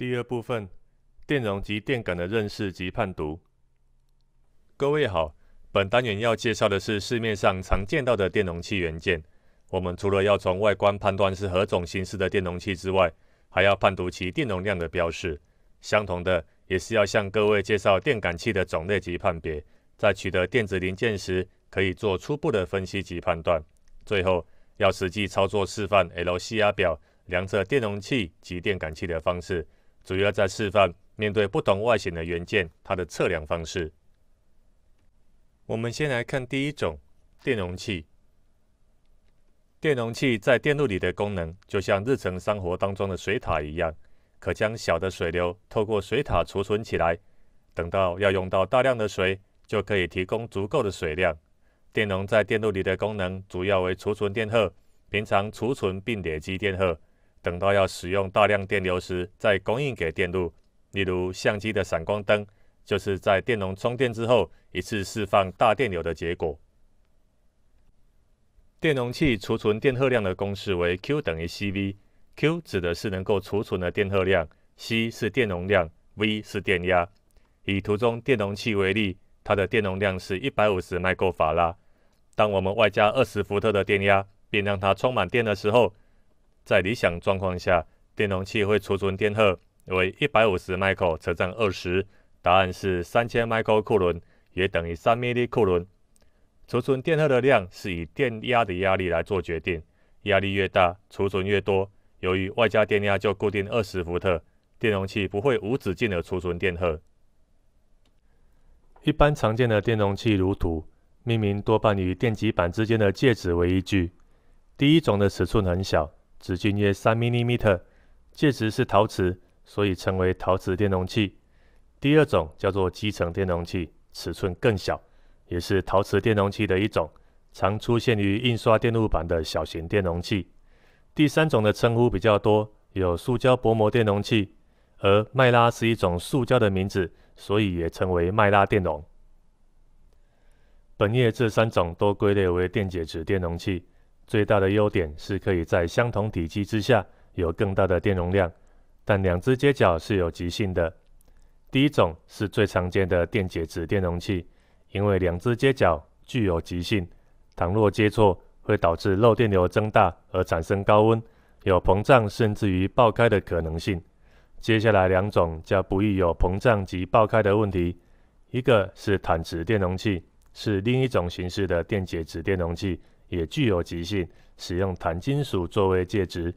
第二部分，电容及电感的认识及判读。各位好，本单元要介绍的是市面上常见到的电容器元件。我们除了要从外观判断是何种形式的电容器之外，还要判读其电容量的标示。相同的，也是要向各位介绍电感器的种类及判别，在取得电子零件时，可以做初步的分析及判断。最后，要实际操作示范 L C r 表量测电容器及电感器的方式。主要在示范面对不同外形的元件，它的测量方式。我们先来看第一种电容器。电容器在电路里的功能，就像日常生活当中的水塔一样，可将小的水流透过水塔储存起来，等到要用到大量的水，就可以提供足够的水量。电容在电路里的功能，主要为储存电荷，平常储存并联积电荷。等到要使用大量电流时，再供应给电路。例如，相机的闪光灯，就是在电容充电之后一次释放大电流的结果。电容器储存电荷量的公式为 Q 等于 Cv，Q 指的是能够储存的电荷量，C 是电容量，v 是电压。以图中电容器为例，它的电容量是150克法拉，当我们外加20伏特的电压，便让它充满电的时候。在理想状况下，电容器会储存电荷为一百五十 micro，车站二十，答案是三千 micro 库仑，也等于三微的库仑。储存电荷的量是以电压的压力来做决定，压力越大，储存越多。由于外加电压就固定二十伏特，电容器不会无止境的储存电荷。一般常见的电容器如图，命名多半以电极板之间的介质为依据。第一种的尺寸很小。直径约三 m 米，介质是陶瓷，所以称为陶瓷电容器。第二种叫做基层电容器，尺寸更小，也是陶瓷电容器的一种，常出现于印刷电路板的小型电容器。第三种的称呼比较多，有塑胶薄膜电容器，而麦拉是一种塑胶的名字，所以也称为麦拉电容。本页这三种都归类为电解质电容器。最大的优点是可以在相同体积之下有更大的电容量，但两只接脚是有极性的。第一种是最常见的电解质电容器，因为两只接脚具有极性，倘若接错会导致漏电流增大而产生高温、有膨胀甚至于爆开的可能性。接下来两种较不易有膨胀及爆开的问题，一个是钽子电容器，是另一种形式的电解质电容器。也具有极性，使用钽金属作为介质。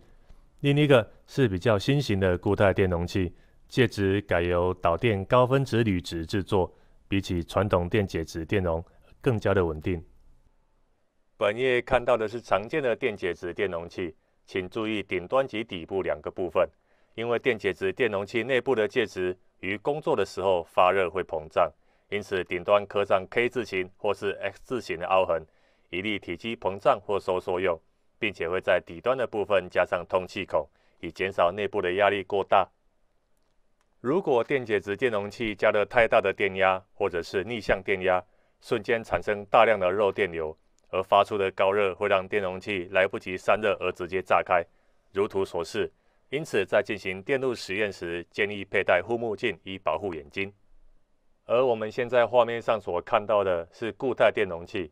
另一个是比较新型的固态电容器，介质改由导电高分子铝纸制作，比起传统电解质电容更加的稳定。本页看到的是常见的电解质电容器，请注意顶端及底部两个部分，因为电解质电容器内部的介质于工作的时候发热会膨胀，因此顶端刻上 K 字形或是 X 字形的凹痕。以例体积膨胀或收缩用，并且会在底端的部分加上通气孔，以减少内部的压力过大。如果电解质电容器加了太大的电压，或者是逆向电压，瞬间产生大量的热电流，而发出的高热会让电容器来不及散热而直接炸开，如图所示。因此，在进行电路实验时，建议佩戴护目镜以保护眼睛。而我们现在画面上所看到的是固态电容器。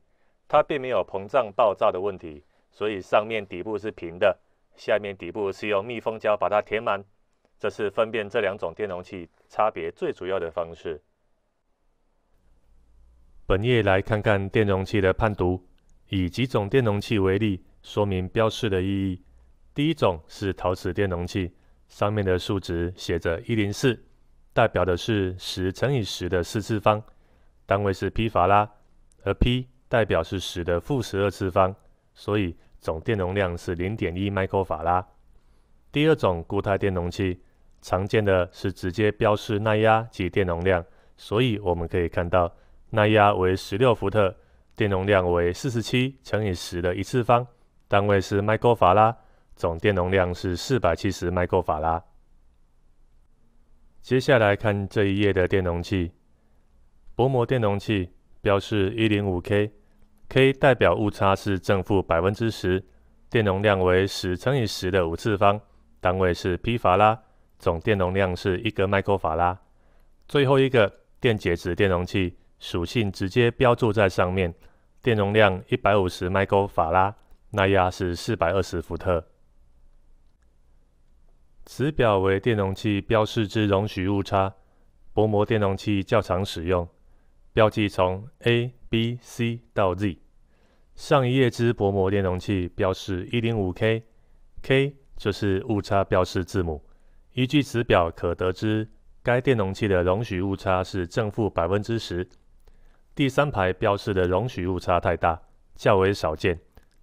它并没有膨胀爆炸的问题，所以上面底部是平的，下面底部是用密封胶把它填满。这是分辨这两种电容器差别最主要的方式。本页来看看电容器的判读，以几种电容器为例，说明标示的意义。第一种是陶瓷电容器，上面的数值写着一零四，代表的是十乘以十的四次方，单位是 p 法拉，而 P。代表是十的负十二次方，所以总电容量是零点一克法拉。第二种固态电容器，常见的是直接标示耐压及电容量，所以我们可以看到耐压为十六伏特，电容量为四十七乘以十的一次方，单位是克法拉，总电容量是四百七十克法拉。接下来看这一页的电容器，薄膜电容器标示一零五 K。K 代表误差是正负百分之十，电容量为十乘以十的五次方，单位是皮法拉，总电容量是一个麦克法拉。最后一个电解质电容器属性直接标注在上面，电容量一百五十麦克法拉，耐压是四百二十伏特。此表为电容器标示之容许误差，薄膜电容器较常使用。标记从 A、B、C 到 Z。上一页之薄膜电容器标示 1.5k，k 就是误差标示字母。依据此表可得知，该电容器的容许误差是正负百分之十。第三排标示的容许误差太大，较为少见，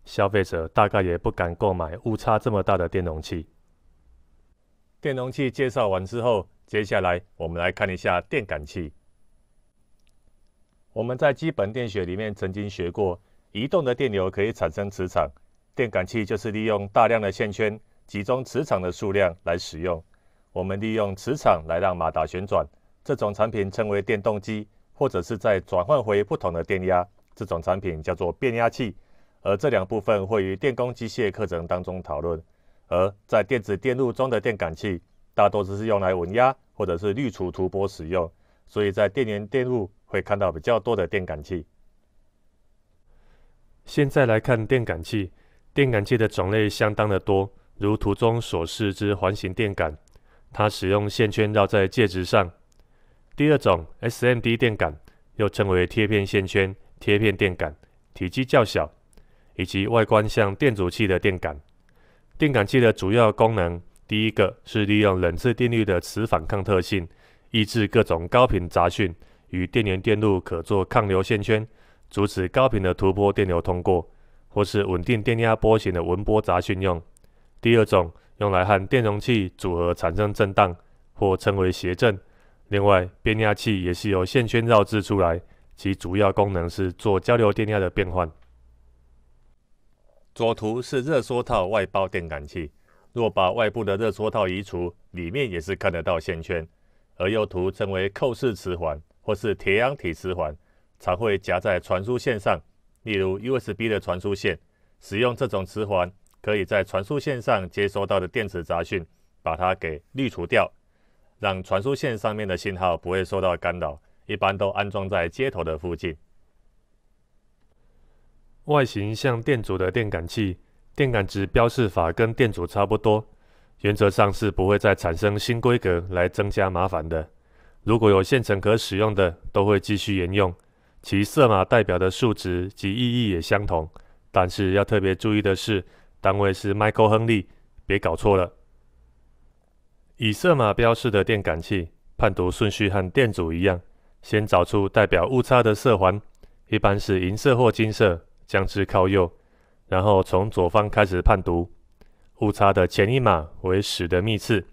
消费者大概也不敢购买误差这么大的电容器。电容器介绍完之后，接下来我们来看一下电感器。我们在基本电学里面曾经学过，移动的电流可以产生磁场，电感器就是利用大量的线圈集中磁场的数量来使用。我们利用磁场来让马达旋转，这种产品称为电动机，或者是在转换回不同的电压，这种产品叫做变压器。而这两部分会于电工机械课程当中讨论。而在电子电路中的电感器，大多只是用来稳压或者是滤除突波使用，所以在电源电路。会看到比较多的电感器。现在来看电感器，电感器的种类相当的多，如图中所示之环形电感，它使用线圈绕在介质上。第二种 SMD 电感，又称为贴片线圈、贴片电感，体积较小，以及外观像电阻器的电感。电感器的主要功能，第一个是利用冷次定律的磁反抗特性，抑制各种高频杂讯。与电源电路可做抗流线圈，阻止高频的突波电流通过，或是稳定电压波形的纹波杂讯用。第二种用来和电容器组合产生振荡，或称为谐振。另外，变压器也是由线圈绕制出来，其主要功能是做交流电压的变换。左图是热缩套外包电感器，若把外部的热缩套移除，里面也是看得到线圈。而右图称为扣式磁环。或是铁氧体磁环，常会夹在传输线上，例如 USB 的传输线。使用这种磁环，可以在传输线上接收到的电磁杂讯，把它给滤除掉，让传输线上面的信号不会受到干扰。一般都安装在接头的附近。外形像电阻的电感器，电感值标示法跟电阻差不多，原则上是不会再产生新规格来增加麻烦的。如果有现成可使用的，都会继续沿用，其色码代表的数值及意义也相同。但是要特别注意的是，单位是 micro 亨利，别搞错了。以色码标示的电感器，判读顺序和电阻一样，先找出代表误差的色环，一般是银色或金色，将之靠右，然后从左方开始判读，误差的前一码为十的幂次。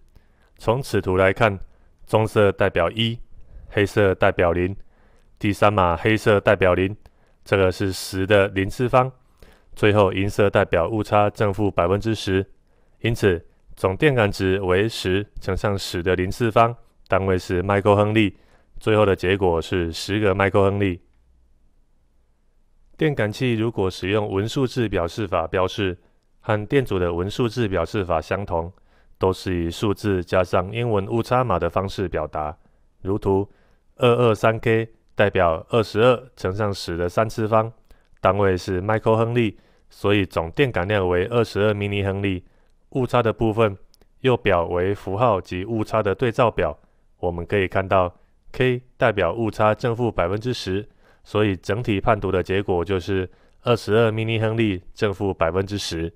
从此图来看。棕色代表一，黑色代表零，第三码黑色代表零，这个是十的零次方，最后银色代表误差正负百分之十，因此总电感值为十乘上十的零次方，单位是麦克亨利，最后的结果是十个麦克亨利。电感器如果使用文数字表示法标示，和电阻的文数字表示法相同。都是以数字加上英文误差码的方式表达，如图，二二三 k 代表二十二乘上十的三次方，单位是麦 o 亨利，所以总电感量为二十二微尼亨利。误差的部分右表为符号及误差的对照表，我们可以看到 k 代表误差正负百分之十，所以整体判读的结果就是二十二微尼亨利正负百分之十。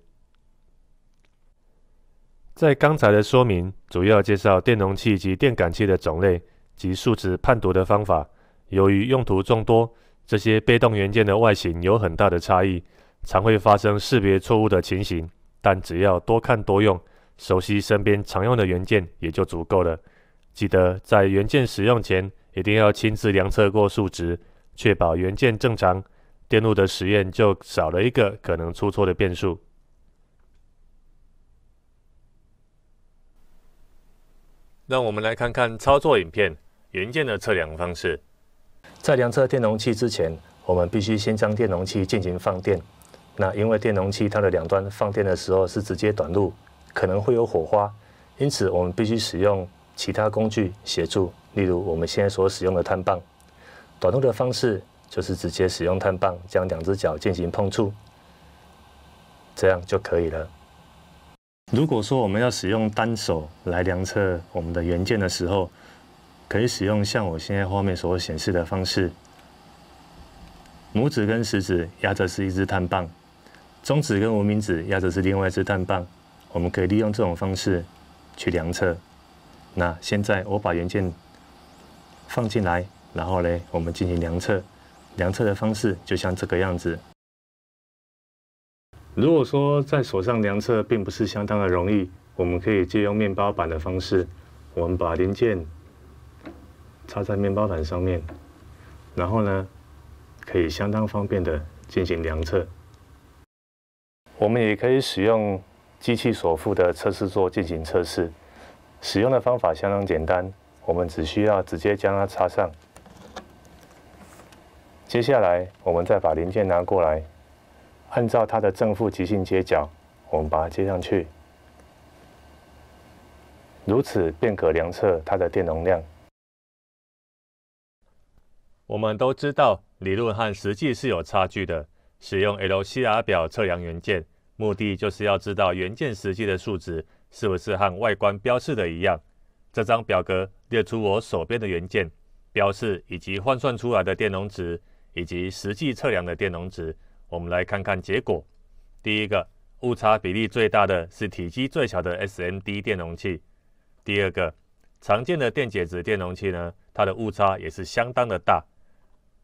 在刚才的说明，主要介绍电容器及电感器的种类及数值判读的方法。由于用途众多，这些被动元件的外形有很大的差异，常会发生识别错误的情形。但只要多看多用，熟悉身边常用的元件也就足够了。记得在元件使用前，一定要亲自量测过数值，确保元件正常，电路的实验就少了一个可能出错的变数。让我们来看看操作影片原件的测量方式。在量测电容器之前，我们必须先将电容器进行放电。那因为电容器它的两端放电的时候是直接短路，可能会有火花，因此我们必须使用其他工具协助，例如我们现在所使用的碳棒。短路的方式就是直接使用碳棒将两只脚进行碰触，这样就可以了。如果说我们要使用单手来量测我们的元件的时候，可以使用像我现在画面所显示的方式，拇指跟食指压着是一支碳棒，中指跟无名指压着是另外一支碳棒，我们可以利用这种方式去量测。那现在我把元件放进来，然后呢，我们进行量测，量测的方式就像这个样子。如果说在手上量测并不是相当的容易，我们可以借用面包板的方式，我们把零件插在面包板上面，然后呢，可以相当方便的进行量测。我们也可以使用机器所附的测试座进行测试，使用的方法相当简单，我们只需要直接将它插上，接下来我们再把零件拿过来。按照它的正负极性接角，我们把它接上去，如此便可量测它的电容量。我们都知道理论和实际是有差距的。使用 LCR 表测量元件，目的就是要知道元件实际的数值是不是和外观标示的一样。这张表格列出我手边的元件标示以及换算出来的电容值，以及实际测量的电容值。我们来看看结果。第一个误差比例最大的是体积最小的 SMD 电容器。第二个常见的电解质电容器呢，它的误差也是相当的大。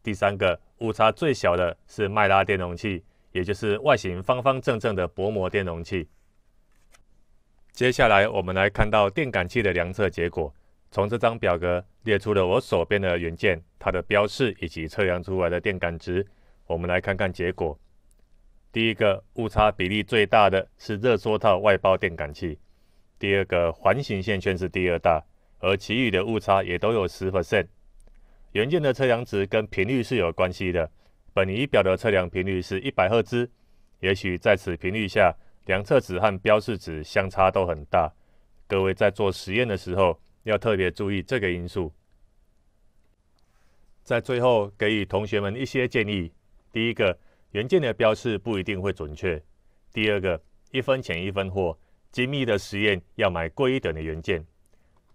第三个误差最小的是麦拉电容器，也就是外形方方正正的薄膜电容器。接下来我们来看到电感器的量测结果。从这张表格列出了我手边的元件，它的标示以及测量出来的电感值。我们来看看结果。第一个误差比例最大的是热缩套外包电感器，第二个环形线圈是第二大，而其余的误差也都有十 percent。元件的测量值跟频率是有关系的。本仪表的测量频率是一百赫兹，也许在此频率下，量测值和标示值相差都很大。各位在做实验的时候，要特别注意这个因素。在最后给予同学们一些建议。第一个，原件的标示不一定会准确。第二个，一分钱一分货，精密的实验要买贵一点的原件。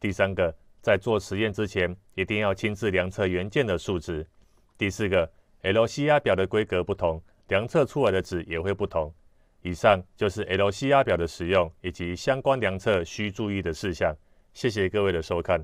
第三个，在做实验之前，一定要亲自量测原件的数值。第四个，L C 压表的规格不同，量测出来的值也会不同。以上就是 L C 压表的使用以及相关量测需注意的事项。谢谢各位的收看。